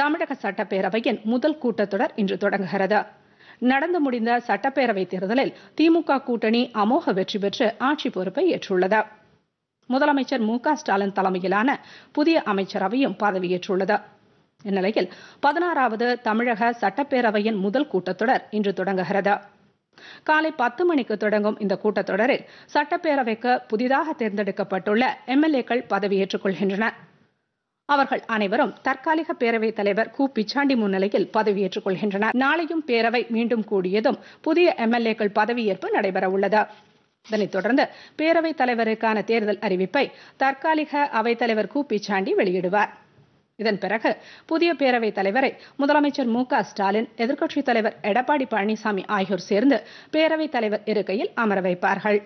தமிழக சட்டப்பேரவையின் முதல் கூட்டத்தொடர் இன்று தொடங்குகிறது நடந்து முடிந்த சட்டப்பேரவை தேர்தலில் திமுக கூட்டணி அமோக வெற்றி பெற்று ஆட்சி பொறுப்பை ஏற்றுள்ளது முதலமைச்சர் மு ஸ்டாலின் தலைமையிலான புதிய அமைச்சரவையும் பதவியேற்றுள்ளது இந்நிலையில் பதினாறாவது தமிழக சட்டப்பேரவையின் முதல் கூட்டத்தொடர் இன்று தொடங்குகிறது காலை பத்து மணிக்கு தொடங்கும் இந்த கூட்டத்தொடரில் சட்டப்பேரவைக்கு புதிதாக தேர்ந்தெடுக்கப்பட்டுள்ள எம்எல்ஏக்கள் பதவியேற்றுக் கொள்கின்றனா் அவர்கள் அனைவரும் தற்காலிக பேரவைத் தலைவர் கு பிச்சாண்டி முன்னிலையில் பதவியேற்றுக் கொள்கின்றனர் நாளையும் பேரவை மீண்டும் கூடியதும் புதிய எம்எல்ஏக்கள் பதவியேற்பு நடைபெறவுள்ளது இதனைத் தொடர்ந்து பேரவைத் தலைவருக்கான தேர்தல் அறிவிப்பை தற்காலிக அவைத்தலைவர் கு பிச்சாண்டி வெளியிடுவார் இதன் பிறகு புதிய பேரவைத் தலைவரை முதலமைச்சர் மு க ஸ்டாலின் எதிர்க்கட்சித் தலைவர் எடப்பாடி பழனிசாமி ஆகியோர் சேர்ந்து பேரவைத் தலைவர் இருக்கையில் அமர வைப்பார்கள்